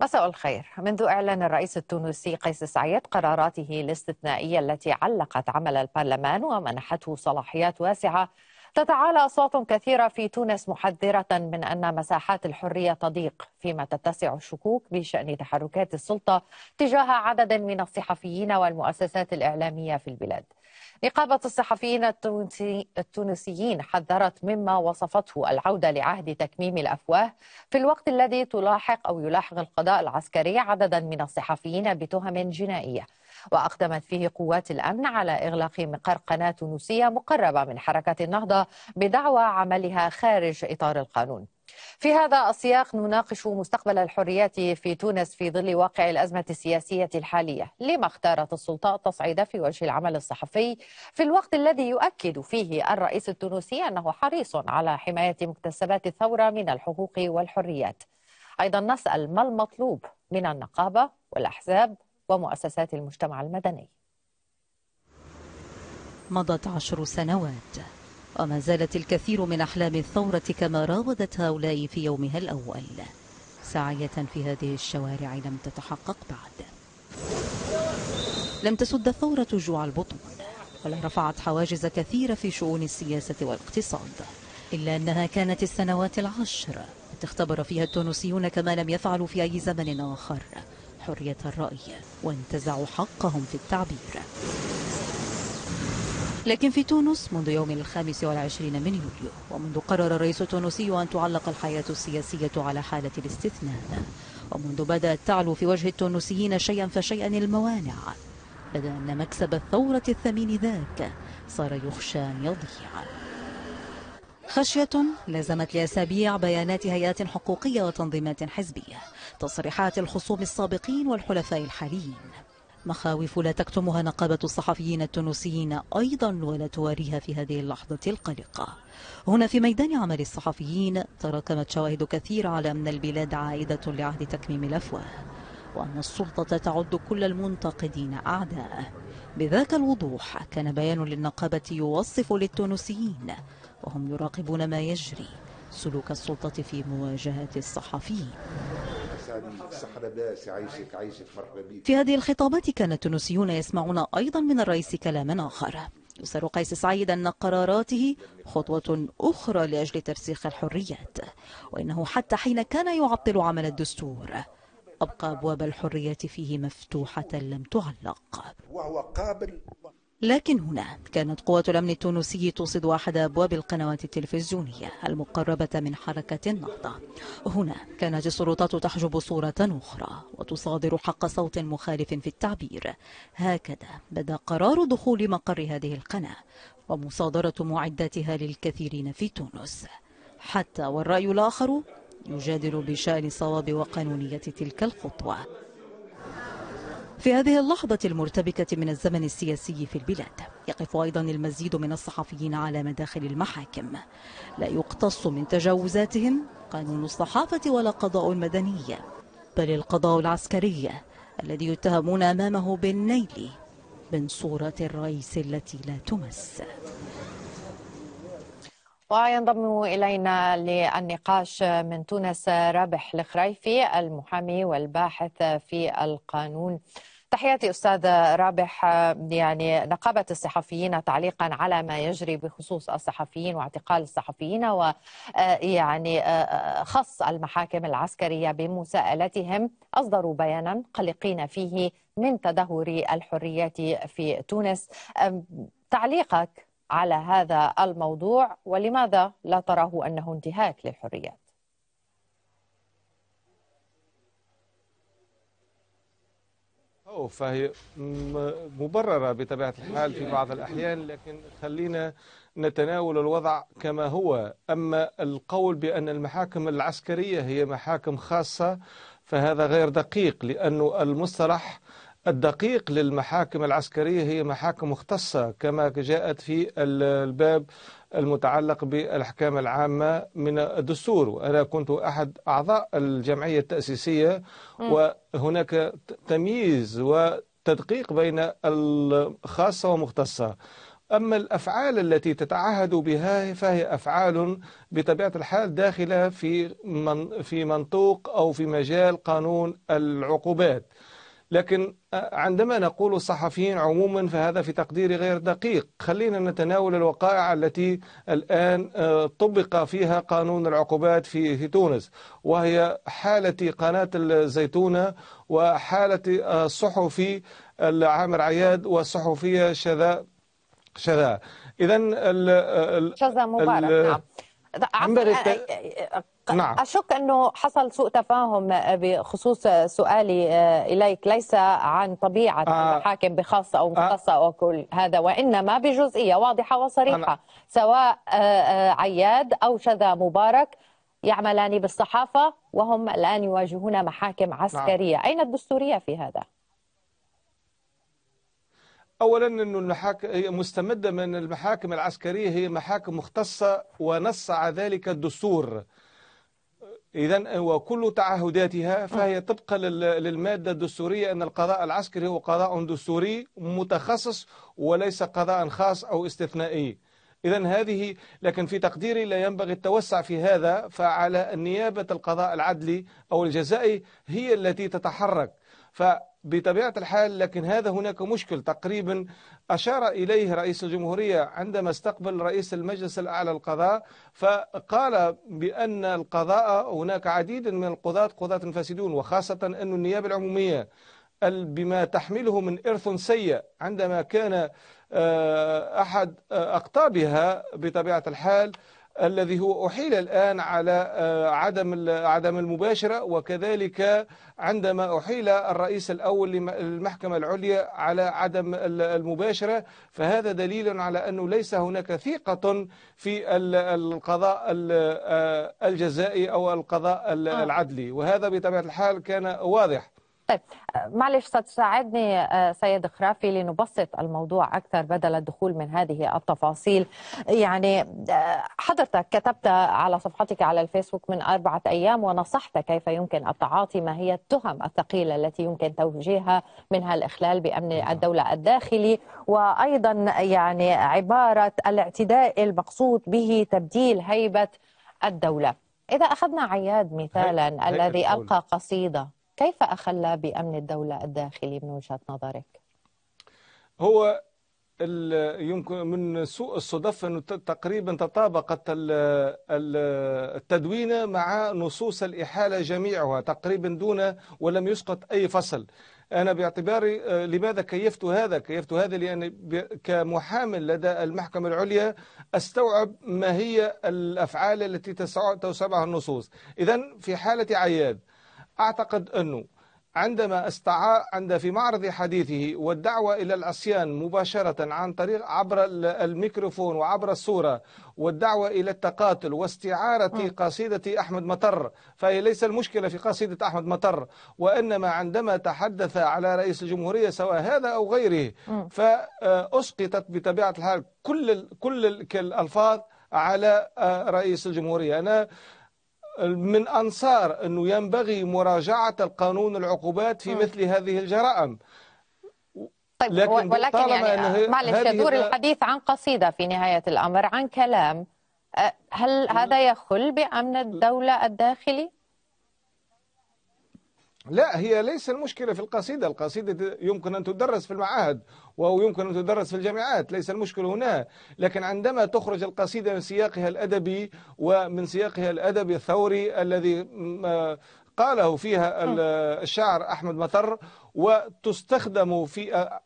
مساء الخير منذ إعلان الرئيس التونسي قيس سعيد قراراته الاستثنائية التي علقت عمل البرلمان ومنحته صلاحيات واسعة تتعالى أصوات كثيرة في تونس محذرة من أن مساحات الحرية تضيق فيما تتسع الشكوك بشأن تحركات السلطة تجاه عدد من الصحفيين والمؤسسات الإعلامية في البلاد نقابة الصحفيين التونسيين حذرت مما وصفته العودة لعهد تكميم الأفواه في الوقت الذي تلاحق أو يلاحق القضاء العسكري عددا من الصحفيين بتهم جنائية وأقدمت فيه قوات الأمن على إغلاق مقر قناة تونسية مقربة من حركة النهضة بدعوى عملها خارج إطار القانون في هذا السياق نناقش مستقبل الحريات في تونس في ظل واقع الأزمة السياسية الحالية لما اختارت السلطة التصعيد في وجه العمل الصحفي في الوقت الذي يؤكد فيه الرئيس التونسي أنه حريص على حماية مكتسبات الثورة من الحقوق والحريات أيضا نسأل ما المطلوب من النقابة والأحزاب ومؤسسات المجتمع المدني مضت عشر سنوات وما زالت الكثير من أحلام الثورة كما راودت هؤلاء في يومها الأول سعية في هذه الشوارع لم تتحقق بعد لم تسد الثورة جوع البطون ولا رفعت حواجز كثيرة في شؤون السياسة والاقتصاد إلا أنها كانت السنوات العشر اختبر فيها التونسيون كما لم يفعلوا في أي زمن آخر حرية الرأي وانتزعوا حقهم في التعبير لكن في تونس منذ يوم الخامس والعشرين من يوليو ومنذ قرر الرئيس التونسي أن تعلق الحياة السياسية على حالة الاستثناء ومنذ بدأت تعلو في وجه التونسيين شيئا فشيئا الموانع بدا أن مكسب الثورة الثمين ذاك صار يخشى أن يضيع خشية لازمت لأسابيع بيانات هيئات حقوقية وتنظيمات حزبية تصريحات الخصوم السابقين والحلفاء الحاليين مخاوف لا تكتمها نقابة الصحفيين التونسيين أيضا ولا تواريها في هذه اللحظة القلقة هنا في ميدان عمل الصحفيين تراكمت شواهد كثيرة على أن البلاد عائدة لعهد تكميم الأفواه وأن السلطة تعد كل المنتقدين أعداء بذاك الوضوح كان بيان للنقابة يوصف للتونسيين وهم يراقبون ما يجري سلوك السلطة في مواجهة الصحفيين باس عايشك عايشك مرحبا بك في هذه الخطابات كان التونسيون يسمعون أيضا من الرئيس كلاما آخر يسر قيس سعيد أن قراراته خطوة أخرى لأجل ترسيخ الحريات وإنه حتى حين كان يعطل عمل الدستور أبقى أبواب الحرية فيه مفتوحة لم تعلق وهو قابل لكن هنا كانت قوات الأمن التونسي توصد أحد أبواب القنوات التلفزيونية المقربة من حركة النهضة هنا كانت السلطات تحجب صورة أخرى وتصادر حق صوت مخالف في التعبير هكذا بدا قرار دخول مقر هذه القناة ومصادرة معداتها للكثيرين في تونس حتى والرأي الآخر يجادل بشأن صواب وقانونية تلك الخطوة في هذه اللحظة المرتبكة من الزمن السياسي في البلاد يقف أيضا المزيد من الصحفيين على مداخل المحاكم لا يقتص من تجاوزاتهم قانون الصحافة ولا قضاء مدني بل القضاء العسكري الذي يتهمون أمامه بالنيل من صورة الرئيس التي لا تمس وينضم إلينا للنقاش من تونس رابح الخريفي المحامي والباحث في القانون تحياتي أستاذ رابح يعني نقابة الصحفيين تعليقا على ما يجري بخصوص الصحفيين واعتقال الصحفيين ويعني آه، آه، آه، خص المحاكم العسكرية بمساءلتهم أصدروا بيانا قلقين فيه من تدهور الحريات في تونس تعليقك على هذا الموضوع ولماذا لا تراه أنه انتهاك للحريات فهي مبررة بطبيعة الحال في بعض الأحيان لكن خلينا نتناول الوضع كما هو أما القول بأن المحاكم العسكرية هي محاكم خاصة فهذا غير دقيق لأن المصطلح الدقيق للمحاكم العسكرية هي محاكم مختصة كما جاءت في الباب المتعلق بالأحكام العامة من الدستور وأنا كنت أحد أعضاء الجمعية التأسيسية وهناك تمييز وتدقيق بين الخاصة ومختصة أما الأفعال التي تتعهد بها فهي أفعال بطبيعة الحال داخلة في من في منطوق أو في مجال قانون العقوبات لكن آه، عندما نقول الصحفيين عموما فهذا في تقديري غير دقيق خلينا نتناول الوقائع التي الآن آه، طبق فيها قانون العقوبات في, في تونس وهي حالة قناة الزيتونة وحالة الصحفي آه، العامر عياد والصحفية شذا شذا إذا شذا مبارك نعم نعم. أشك أنه حصل سوء تفاهم آه، بخصوص سؤالي آه، إليك ليس عن طبيعة آه المحاكم بخاصة أو مختصة آه أو كل هذا وإنما بجزئية واضحة وصريحة أنا سواء آه، عياد أو شذا مبارك يعملان بالصحافة وهم الآن يواجهون محاكم نعم. عسكرية نعم. أين الدستورية في هذا؟ اولا انه المحاكم هي مستمده من المحاكم العسكريه هي محاكم مختصه ونص على ذلك الدستور إذا وكل تعهداتها فهي طبقا للمادة الدستورية أن القضاء العسكري هو قضاء دستوري متخصص وليس قضاء خاص أو استثنائي إذا هذه لكن في تقديري لا ينبغي التوسع في هذا فعلى النيابة القضاء العدلي أو الجزائي هي التي تتحرك ف بطبيعة الحال لكن هذا هناك مشكل تقريبا أشار إليه رئيس الجمهورية عندما استقبل رئيس المجلس الأعلى القضاء فقال بأن القضاء هناك عديد من القضاة قضاة فاسدون وخاصة أن النيابة العمومية بما تحمله من إرث سيء عندما كان آه، أحد آه، أقطابها بطبيعة الحال الذي هو أحيل الآن على آه، عدم عدم المباشرة وكذلك عندما أحيل الرئيس الأول للمحكمة العليا على عدم المباشرة فهذا دليل على أنه ليس هناك ثقة في القضاء آه، الجزائي أو القضاء آه. العدلي وهذا بطبيعة الحال كان واضح طيب آه، معلش ستساعدني آه، سيد خرافي لنبسط الموضوع أكثر بدل الدخول من هذه التفاصيل يعني آه، حضرتك كتبت على صفحتك على الفيسبوك من أربعة أيام ونصحت كيف يمكن التعاطي ما هي التهم الثقيلة التي يمكن توجيهها منها الإخلال بأمن نعم. الدولة الداخلي وأيضا يعني عبارة الاعتداء المقصود به تبديل هيبة الدولة إذا أخذنا عياد مثالا الذي ألقى قصيدة كيف أخلى بأمن الدولة الداخلي من وجهة نظرك؟ هو يمكن من سوء الصدف أنه تقريبا تطابقت التدوينة مع نصوص الإحالة جميعها تقريبا دون ولم يسقط أي فصل أنا باعتباري آه، لماذا كيفت هذا كيفت هذا لأن كمحامٍ لدى المحكمة العليا أستوعب ما هي الأفعال التي تسمعها النصوص إذا في حالة عياد أعتقد أنه عندما استع عند في معرض حديثه والدعوة إلى العصيان مباشرة عن طريق عبر الميكروفون وعبر الصورة والدعوة إلى التقاتل واستعارة قصيدة أحمد مطر فهي ليس المشكلة في قصيدة أحمد مطر وإنما عندما تحدث على رئيس الجمهورية سواء هذا أو غيره فأسقطت بطبيعة الحال كل كل الألفاظ على آه، رئيس الجمهورية أنا من أنصار أنه ينبغي مراجعة القانون العقوبات في مثل هذه الجرائم طيب لكن ولكن يعني معلش يدور الحديث عن قصيدة في نهاية الأمر عن كلام هل هذا يخل بأمن الدولة الداخلي؟ لا هي ليس المشكلة في القصيدة القصيدة يمكن أن تدرس في المعاهد وهو يمكن أن تدرس في الجامعات ليس المشكل هنا لكن عندما تخرج القصيدة من سياقها الأدبي ومن سياقها الأدبي الثوري الذي آه، قاله فيها آه. آه، الشاعر أحمد مطر وتستخدم في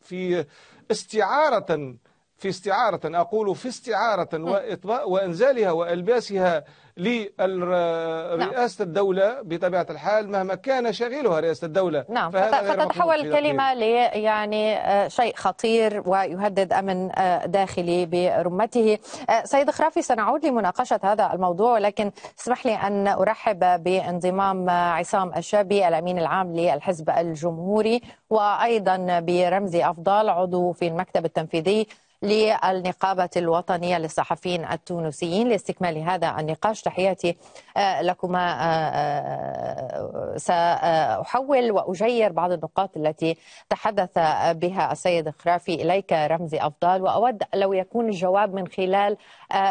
في استعارة في استعارة أقول في استعارة وإطباء وإنزالها وألباسها لرئاسة نعم. الدولة بطبيعة الحال مهما كان شاغلها رئاسة الدولة نعم فتتحول الكلمة ل يعني آه، شيء خطير ويهدد أمن آه، داخلي برمته آه، سيد خرافي سنعود لمناقشة هذا الموضوع ولكن اسمح لي أن أرحب بانضمام عصام الشابي الأمين العام للحزب الجمهوري وأيضا برمزي أفضال عضو في المكتب التنفيذي للنقابة الوطنية للصحفيين التونسيين لاستكمال هذا النقاش تحياتي آه، لكما آه، آه، سأحول وأجير بعض النقاط التي تحدث بها السيد خرافي إليك رمزي أفضال وأود لو يكون الجواب من خلال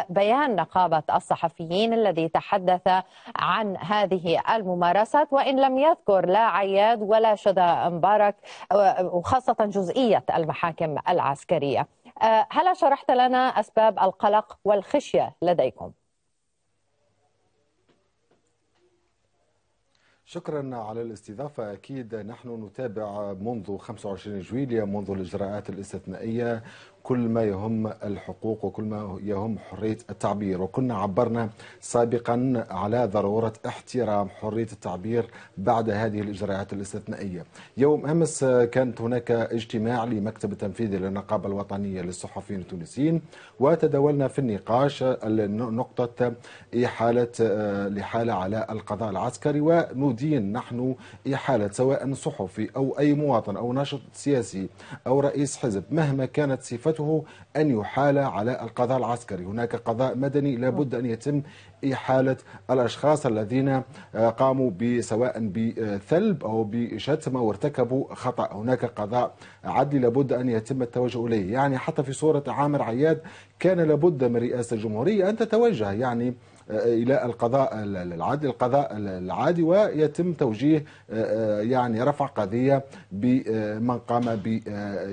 بيان نقابة الصحفيين الذي تحدث عن هذه الممارسات وإن لم يذكر لا عياد ولا شذا مبارك وخاصة جزئية المحاكم العسكرية آه، هل شرحت لنا أسباب القلق والخشية لديكم؟ شكرا على الاستضافة أكيد نحن نتابع منذ 25 جويلية منذ الإجراءات الاستثنائية كل ما يهم الحقوق وكل ما يهم حرية التعبير وكنا عبرنا سابقا على ضرورة احترام حرية التعبير بعد هذه الإجراءات الاستثنائية يوم أمس كانت هناك اجتماع لمكتب التنفيذي للنقابة الوطنية للصحفيين التونسيين وتداولنا في النقاش نقطة إحالة الإحالة على القضاء العسكري وندين نحن إحالة سواء صحفي أو أي مواطن أو ناشط سياسي أو رئيس حزب مهما كانت صفته مشكلته أن يحال على القضاء العسكري هناك قضاء مدني لابد أن يتم إحالة الأشخاص الذين آه، قاموا سواء بثلب أو بشتم أو ارتكبوا خطأ هناك قضاء عدلي لابد أن يتم التوجه إليه يعني حتى في صورة عامر عياد كان لابد من رئاسة الجمهورية أن تتوجه يعني الى القضاء العادي القضاء العادي ويتم توجيه آه، آه، يعني رفع قضيه بمن آه، قام ب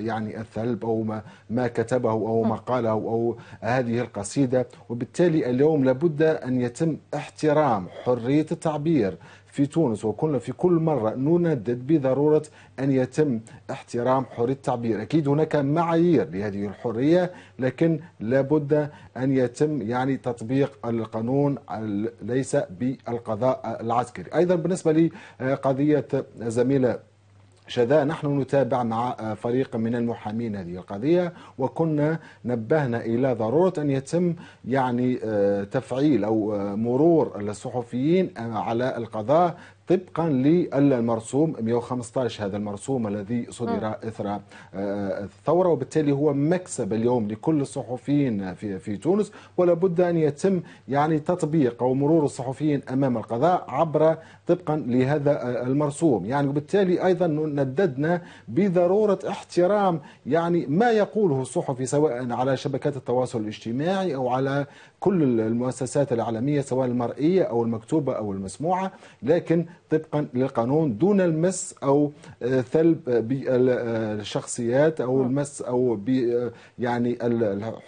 يعني الثلب او ما, ما كتبه او ما نعم. قاله او هذه القصيده وبالتالي اليوم لابد ان يتم احترام حريه التعبير في تونس وكنا في كل مرة نندد بضرورة أن يتم احترام حرية التعبير أكيد هناك معايير لهذه الحرية لكن لابد أن يتم يعني تطبيق القانون ليس بالقضاء العسكري أيضا بالنسبة لقضية زميلة شذا نحن نتابع مع آه، فريق من المحامين هذه القضية وكنا نبهنا إلى ضرورة أن يتم يعني آه، تفعيل أو آه، مرور الصحفيين على القضاء طبقا للمرسوم 115 هذا المرسوم الذي صدر نعم. اثر الثوره وبالتالي هو مكسب اليوم لكل الصحفيين في في تونس ولابد ان يتم يعني تطبيق او مرور الصحفيين امام القضاء عبر طبقا لهذا المرسوم يعني وبالتالي أيضا نددنا بضرورة احترام يعني ما يقوله الصحفي سواء على شبكات التواصل الاجتماعي أو على كل المؤسسات الاعلاميه سواء المرئية أو المكتوبة أو المسموعة لكن طبقا للقانون دون المس او آه، ثلب آه، بالشخصيات آه، او نعم. المس او يعني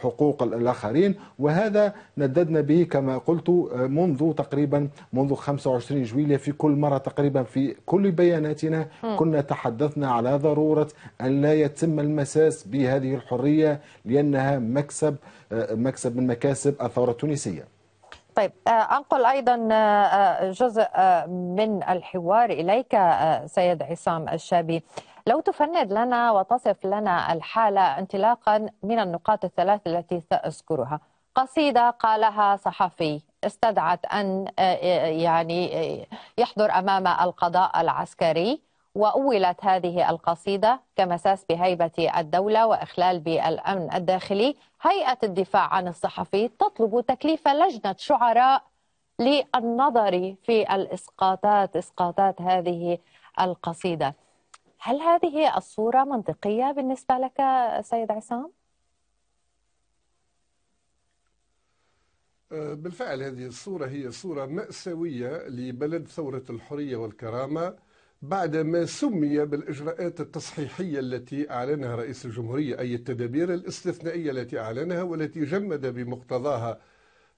حقوق الاخرين وهذا نددنا به كما قلت منذ تقريبا منذ 25 جويلية في كل مرة تقريبا في كل بياناتنا نعم. كنا تحدثنا على ضرورة أن لا يتم المساس بهذه الحرية لأنها مكسب مكسب من مكاسب الثورة التونسية طيب آه، أنقل أيضا آه، آه، جزء من الحوار إليك سيد عصام الشابي لو تفند لنا وتصف لنا الحالة انطلاقا من النقاط الثلاث التي سأذكرها قصيدة قالها صحفي استدعت أن يعني يحضر أمام القضاء العسكري وأولت هذه القصيدة كمساس بهيبة الدولة وإخلال بالأمن الداخلي هيئة الدفاع عن الصحفي تطلب تكليف لجنة شعراء للنظر في الإسقاطات إسقاطات هذه القصيدة هل هذه الصورة منطقية بالنسبة لك سيد عصام؟ أه، بالفعل هذه الصورة هي صورة مأساوية لبلد ثورة الحرية والكرامة بعد ما سمي بالإجراءات التصحيحية التي أعلنها رئيس الجمهورية أي التدابير الاستثنائية التي أعلنها والتي جمد بمقتضاها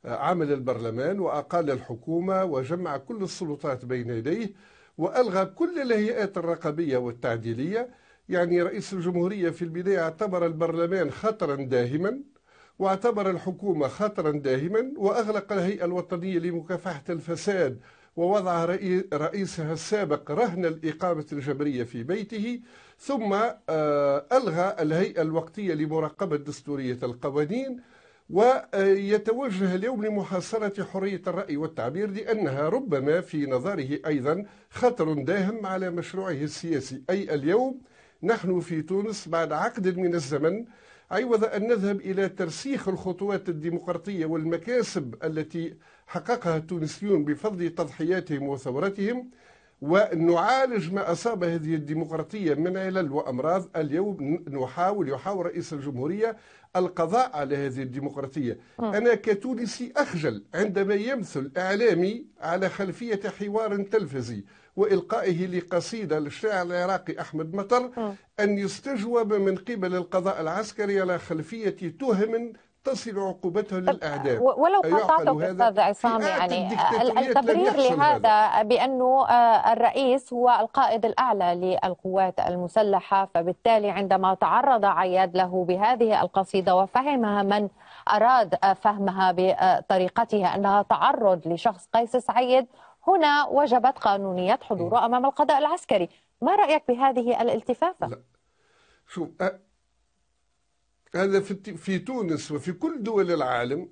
آه، عمل البرلمان وأقال الحكومة وجمع كل السلطات بين يديه وألغى كل الهيئات الرقابية والتعديلية يعني رئيس الجمهورية في البداية اعتبر البرلمان خطرا داهما واعتبر الحكومة خطرا داهما وأغلق الهيئة الوطنية لمكافحة الفساد ووضع رئيسها السابق رهن الإقامة الجبرية في بيته ثم آه، ألغى الهيئة الوقتية لمراقبة دستورية القوانين ويتوجه اليوم لمحاصرة حرية الرأي والتعبير لأنها ربما في نظره أيضا خطر داهم على مشروعه السياسي أي اليوم نحن في تونس بعد عقد من الزمن عوض أيوة، أن نذهب إلى ترسيخ الخطوات الديمقراطية والمكاسب التي حققها التونسيون بفضل تضحياتهم وثورتهم ونعالج ما أصاب هذه الديمقراطية من علل وأمراض اليوم نحاول يحاول رئيس الجمهورية القضاء على هذه الديمقراطية م. آه. أنا كتونسي أخجل عندما يمثل إعلامي على خلفية حوار تلفزي وإلقائه لقصيدة للشاعر العراقي أحمد مطر أن يستجوب من قبل القضاء العسكري على خلفية تهم تصل عقوبته للاعدام ولو قطعتك استاذ عصام يعني آه، التبرير لهذا بانه آه، الرئيس هو القائد الاعلى للقوات المسلحه فبالتالي عندما تعرض عياد له بهذه القصيده وفهمها من اراد آه، فهمها بطريقتها انها تعرض لشخص قيس سعيد هنا وجبت قانونية حضوره أمام القضاء العسكري ما رأيك بهذه الالتفافة؟ لا. شوف هذا في, في تونس وفي كل دول العالم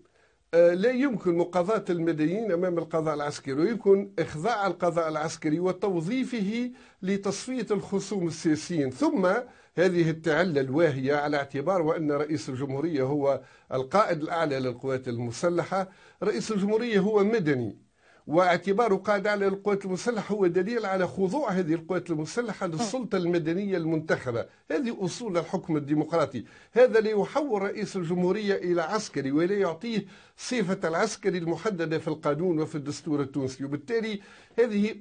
لا يمكن مقاضاة المدنيين أمام القضاء العسكري ويمكن إخضاع القضاء العسكري وتوظيفه لتصفية الخصوم السياسيين ثم هذه التعلة الواهية على اعتبار وأن رئيس الجمهورية هو القائد الأعلى للقوات المسلحة رئيس الجمهورية هو مدني واعتبار قادة على القوات المسلحة هو دليل على خضوع هذه القوات المسلحة للسلطة المدنية المنتخبة هذه أصول الحكم الديمقراطي هذا لا يحول رئيس الجمهورية إلى عسكري ولا يعطيه صفة العسكري المحددة في القانون وفي الدستور التونسي وبالتالي هذه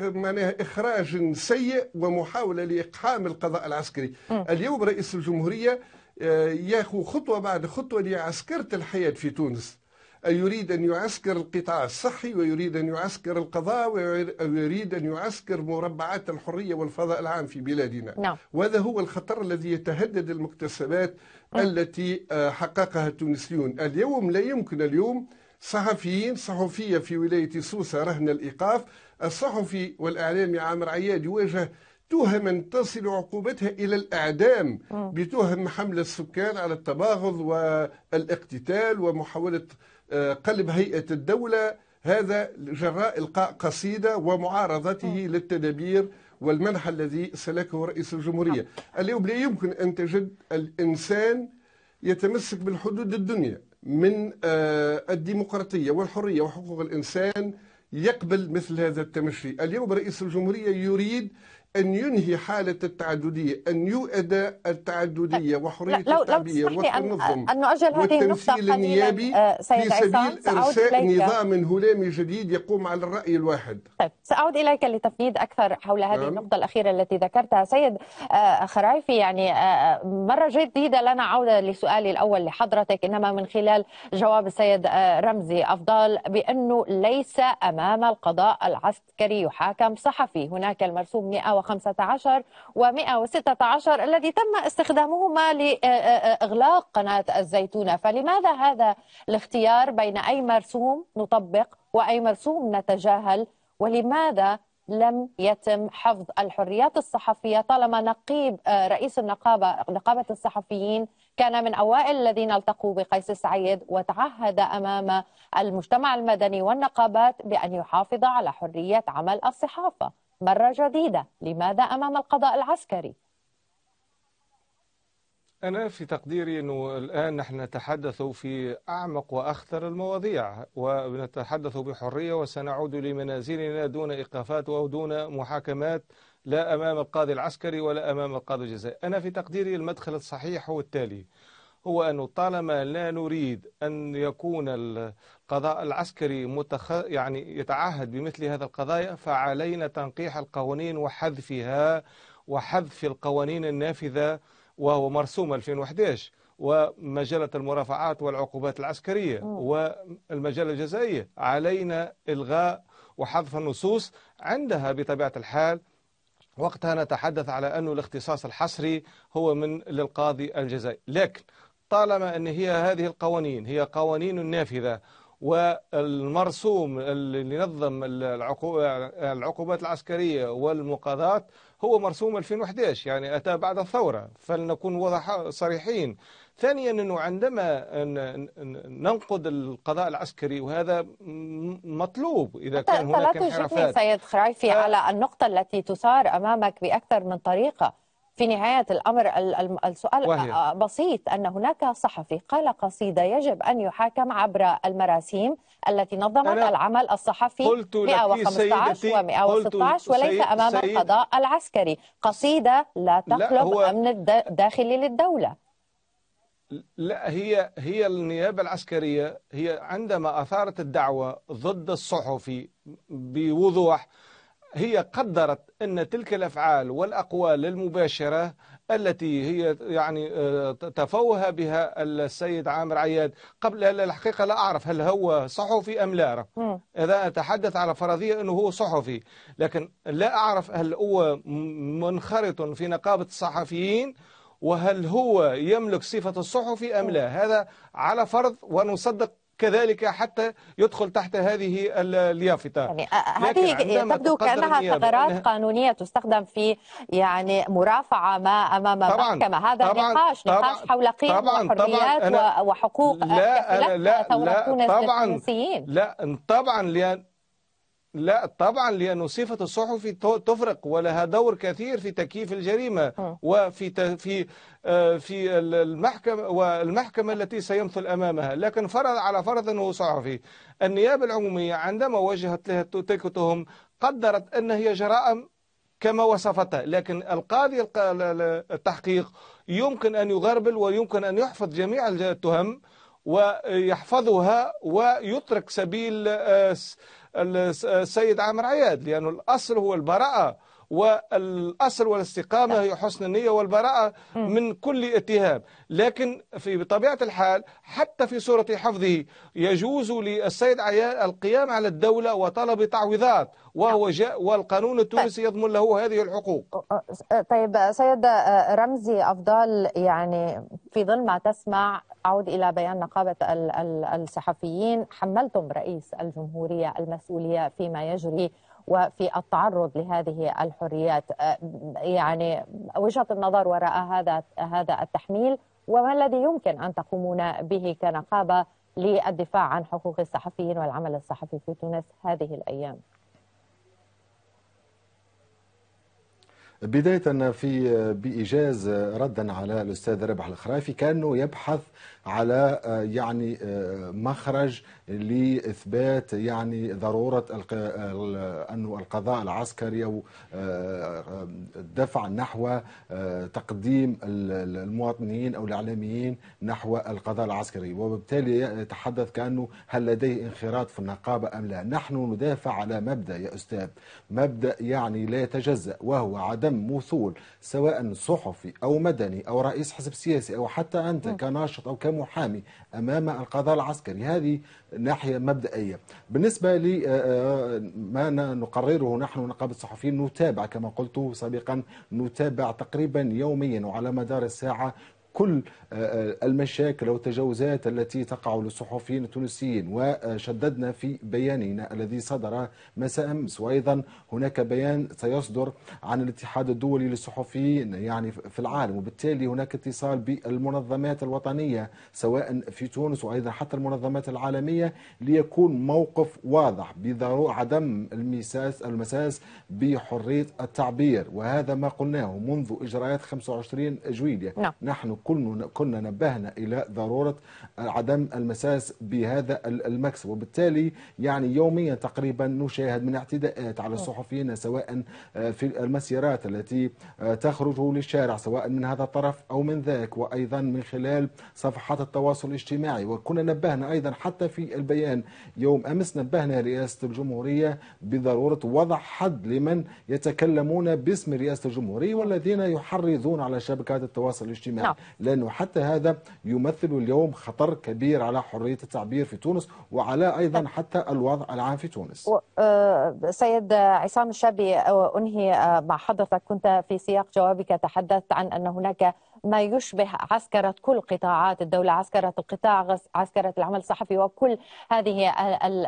معناها إخراج سيء ومحاولة لإقحام القضاء العسكري اليوم رئيس الجمهورية آه، ياخذ خطوة بعد خطوة لعسكرة الحياة في تونس يريد أن يعسكر القطاع الصحي ويريد أن يعسكر القضاء ويريد أن يعسكر مربعات الحرية والفضاء العام في بلادنا نعم. وهذا هو الخطر الذي يتهدد المكتسبات م. نعم. التي آه، حققها التونسيون اليوم لا يمكن اليوم صحفيين صحفية في ولاية سوسة رهن الإيقاف الصحفي والإعلامي عامر عياد يواجه تهما تصل عقوبتها إلى الإعدام بتهم حمل السكان على التباغض والاقتتال ومحاولة آه، قلب هيئة الدولة هذا جراء إلقاء قصيدة ومعارضته للتدابير والمنح الذي سلكه رئيس الجمهورية اليوم لا يمكن أن تجد الإنسان يتمسك بالحدود الدنيا من آه، الديمقراطية والحرية وحقوق الإنسان يقبل مثل هذا التمشي اليوم رئيس الجمهورية يريد أن ينهي حالة التعددية أن يؤدى التعددية وحرية لو التعبير والتنظم أن نؤجل هذه والتمثيل النيابي آه، في سبيل إرساء نظام هلامي جديد يقوم على الرأي الواحد طيب سأعود إليك لتفنيد أكثر حول هذه نعم. النقطة الأخيرة التي ذكرتها سيد آه، خرايفي يعني آه، مرة جديدة لنا عودة لسؤالي الأول لحضرتك إنما من خلال جواب السيد رمزي أفضل بأنه ليس أمام القضاء العسكري يحاكم صحفي هناك المرسوم 100 115 و116 الذي تم استخدامهما لإغلاق قناة الزيتونة فلماذا هذا الاختيار بين أي مرسوم نطبق وأي مرسوم نتجاهل ولماذا لم يتم حفظ الحريات الصحفية طالما نقيب رئيس النقابة نقابة الصحفيين كان من أوائل الذين التقوا بقيس سعيد وتعهد أمام المجتمع المدني والنقابات بأن يحافظ على حرية عمل الصحافة مرة جديدة لماذا أمام القضاء العسكري؟ أنا في تقديري أنه الآن نحن نتحدث في أعمق وأخطر المواضيع ونتحدث بحرية وسنعود لمنازلنا دون إيقافات أو دون محاكمات لا أمام القاضي العسكري ولا أمام القاضي الجزائي أنا في تقديري المدخل الصحيح هو التالي هو أنه طالما لا نريد أن يكون القضاء العسكري متخ... يعني يتعهد بمثل هذا القضايا فعلينا تنقيح القوانين وحذفها وحذف القوانين النافذة وهو مرسوم 2011 ومجلة المرافعات والعقوبات العسكرية والمجلة الجزائية علينا إلغاء وحذف النصوص عندها بطبيعة الحال وقتها نتحدث على أن الاختصاص الحصري هو من للقاضي الجزائي لكن طالما أن هي هذه القوانين هي قوانين نافذة والمرسوم اللي نظم العقوبات العسكرية والمقاضاة هو مرسوم 2011 يعني أتى بعد الثورة فلنكون وضح صريحين ثانيا أنه عندما ننقد القضاء العسكري وهذا مطلوب إذا كان هناك انحرافات سيد خرايفي على النقطة التي تثار أمامك بأكثر من طريقة في نهاية الأمر السؤال آه، وهي. آه، بسيط أن هناك صحفي قال قصيدة يجب أن يحاكم عبر المراسيم التي نظمت العمل الصحفي قلت 115 و116 وليس أمام سيد القضاء العسكري قصيدة لا تخلق لا أمن الداخلي للدولة لا هي هي النيابة العسكرية هي عندما أثارت الدعوة ضد الصحفي بوضوح هي قدرت أن تلك الأفعال والأقوال المباشرة التي هي يعني آه، تفوه بها السيد عامر عياد قبل الحقيقة لا أعرف هل هو صحفي أم لا إذا أتحدث على فرضية أنه هو صحفي لكن لا أعرف هل هو منخرط في نقابة الصحفيين وهل هو يملك صفة الصحفي أم لا هذا على فرض ونصدق كذلك حتى يدخل تحت هذه اليافطة يعني آه، هذه تبدو كأنها ثغرات قانونية تستخدم في يعني مرافعة ما أمام طبعا هذا طبعا نقاش طبعا نقاش حول قيم وحريات طبعا وحقوق لا لا لا طبعا لا طبعا لأن لا طبعا لأن صفة الصحفي تفرق ولها دور كثير في تكييف الجريمة اه. وفي في آه، في المحكمة والمحكمة التي سيمثل أمامها لكن فرض على فرض أنه صحفي النيابة العمومية عندما وجهت لها تلك التهم قدرت أن هي جرائم كما وصفتها لكن القاضي التحقيق يمكن أن يغربل ويمكن أن يحفظ جميع التهم ويحفظها ويترك سبيل آه، السيد عامر عياد لأن الأصل هو البراءة والاصل والاستقامه هي حسن النيه والبراءه من كل اتهام لكن في بطبيعه الحال حتى في صوره حفظه يجوز للسيد عيان القيام على الدوله وطلب تعويضات وهو نعم. جاء والقانون التونسي طيب. يضمن له هذه الحقوق طيب سيد رمزي افضال يعني في ظل ما تسمع اعود الى بيان نقابه الصحفيين حملتم رئيس الجمهوريه المسؤوليه فيما يجري وفي التعرض لهذه الحريات أه، يعني وجهة النظر وراء هذا هذا التحميل وما الذي يمكن أن تقومون به كنقابة للدفاع عن حقوق الصحفيين والعمل الصحفي في تونس هذه الأيام بداية في بإيجاز ردا على الأستاذ ربح الخرافي كأنه يبحث على آه، يعني آه، مخرج لاثبات يعني ضروره انه القضاء العسكري او آه، الدفع نحو تقديم المواطنين او الاعلاميين نحو القضاء العسكري وبالتالي يتحدث كانه هل لديه انخراط في النقابه ام لا نحن ندافع على مبدا يا استاذ مبدا يعني لا يتجزا وهو عدم موصول سواء صحفي او مدني او رئيس حزب سياسي او حتى انت نعم. كناشط او كم محامي أمام القضاء العسكري هذه ناحية مبدئية بالنسبة لما آه، آه، نقرره نحن نقابة الصحفيين نتابع كما قلت سابقا نتابع تقريبا يوميا وعلى مدار الساعة كل آه، آه، المشاكل والتجاوزات التي تقع للصحفيين التونسيين وشددنا في بياننا الذي صدر مساء امس وايضا هناك بيان سيصدر عن الاتحاد الدولي للصحفيين يعني في العالم وبالتالي هناك اتصال بالمنظمات الوطنيه سواء في تونس وايضا حتى المنظمات العالميه ليكون موقف واضح بضروره عدم المساس المساس بحريه التعبير وهذا ما قلناه منذ اجراءات 25 جويليا نعم. نحن كنا كنا نبهنا الى ضروره عدم المساس بهذا المكسب وبالتالي يعني يوميا تقريبا نشاهد من اعتداءات على الصحفيين سواء آه، في المسيرات التي آه، تخرج للشارع سواء من هذا الطرف او من ذاك وايضا من خلال صفحات التواصل الاجتماعي وكنا نبهنا ايضا حتى في البيان يوم امس نبهنا رئاسه الجمهوريه بضروره وضع حد لمن يتكلمون باسم رئاسه الجمهوريه والذين يحرضون على شبكات التواصل الاجتماعي نعم. لأنه حتى هذا يمثل اليوم خطر كبير على حرية التعبير في تونس وعلى أيضا نعم. حتى الوضع العام في تونس آه، سيد عصام الشابي آه، أنهي آه، مع حضرتك كنت في سياق جوابك تحدثت عن أن هناك ما يشبه عسكرة كل قطاعات الدولة عسكرة القطاع عسكرة العمل الصحفي وكل هذه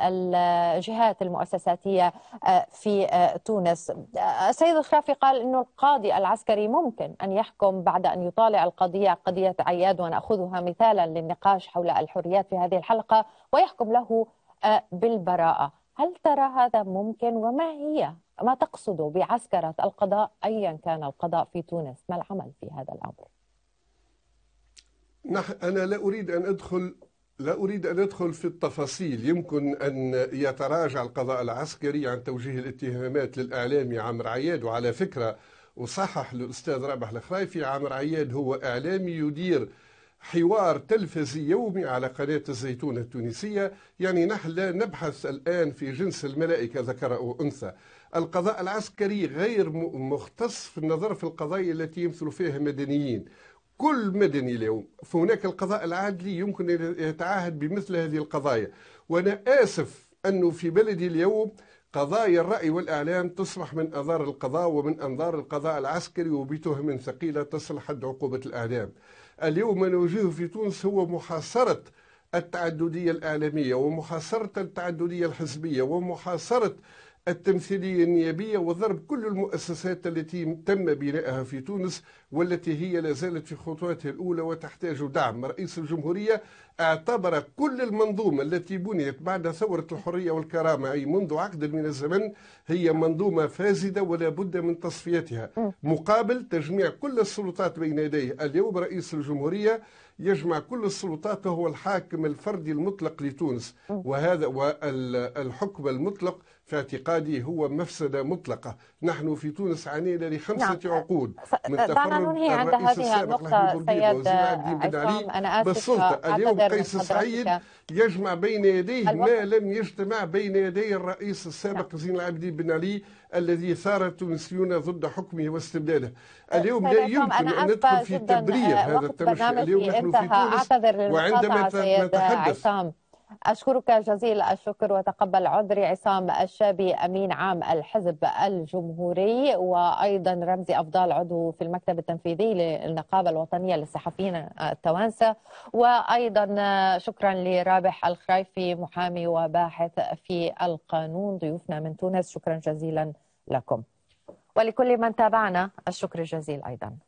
الجهات المؤسساتية آه، في آه، تونس آه، السيد الخرافي قال أنه القاضي العسكري ممكن أن يحكم بعد أن يطالع القضية قضية عياد ونأخذها مثالا للنقاش حول الحريات في هذه الحلقة ويحكم له بالبراءة هل ترى هذا ممكن وما هي ما تقصد بعسكرة القضاء أيا كان القضاء في تونس ما العمل في هذا الأمر أنا لا أريد أن أدخل لا أريد أن أدخل في التفاصيل يمكن أن يتراجع القضاء العسكري عن توجيه الاتهامات للإعلامي عامر عياد وعلى فكرة وصحح الأستاذ رابح الخرايفي عامر عياد هو إعلامي يدير حوار تلفزي يومي على قناة الزيتون التونسية يعني نحن لا نبحث الآن في جنس الملائكة ذكر أو أنثى القضاء العسكري غير مختص في النظر في القضايا التي يمثل فيها مدنيين كل مدني اليوم فهناك القضاء العادلي يمكن أن يتعاهد بمثل هذه القضايا وأنا آسف أنه في بلدي اليوم قضايا الرأي والإعلام تصبح من أنظار القضاء ومن أنظار القضاء العسكري وبتهم ثقيلة تصل حد عقوبة الإعلام اليوم ما نواجهه في تونس هو محاصرة التعددية الإعلامية ومحاصرة التعددية الحزبية ومحاصرة التمثيلية النيابية وضرب كل المؤسسات التي تم بنائها في تونس والتي هي لا زالت في خطواتها الأولى وتحتاج دعم رئيس الجمهورية اعتبر كل المنظومة التي بنيت بعد ثورة الحرية والكرامة أي منذ عقد من الزمن هي منظومة فاسدة ولا بد من تصفيتها مقابل تجميع كل السلطات بين يديه اليوم رئيس الجمهورية يجمع كل السلطات وهو الحاكم الفردي المطلق لتونس وهذا والحكم المطلق في اعتقادي هو مفسدة مطلقة نحن في تونس عانينا لخمسة نعم. عقود من تفرد الرئيس السابق النقطة سيد عبد بن علي أنا بالسلطة اليوم قيس سعيد يجمع بين يديه ما لم يجتمع بين يدي الرئيس السابق نعم. زين العابدين بن علي الذي ثار التونسيون ضد حكمه واستبداله اليوم لا يمكن أن ندخل في تبرير آه، هذا التمشي اليوم نحن في تونس وعندما نتحدث أشكرك جزيل الشكر وتقبل عذري عصام الشابي أمين عام الحزب الجمهوري وأيضا رمزي أفضال عضو في المكتب التنفيذي للنقابة الوطنية للصحفيين التوانسة وأيضا شكرا لرابح الخريفي محامي وباحث في القانون ضيوفنا من تونس شكرا جزيلا لكم ولكل من تابعنا الشكر الجزيل أيضا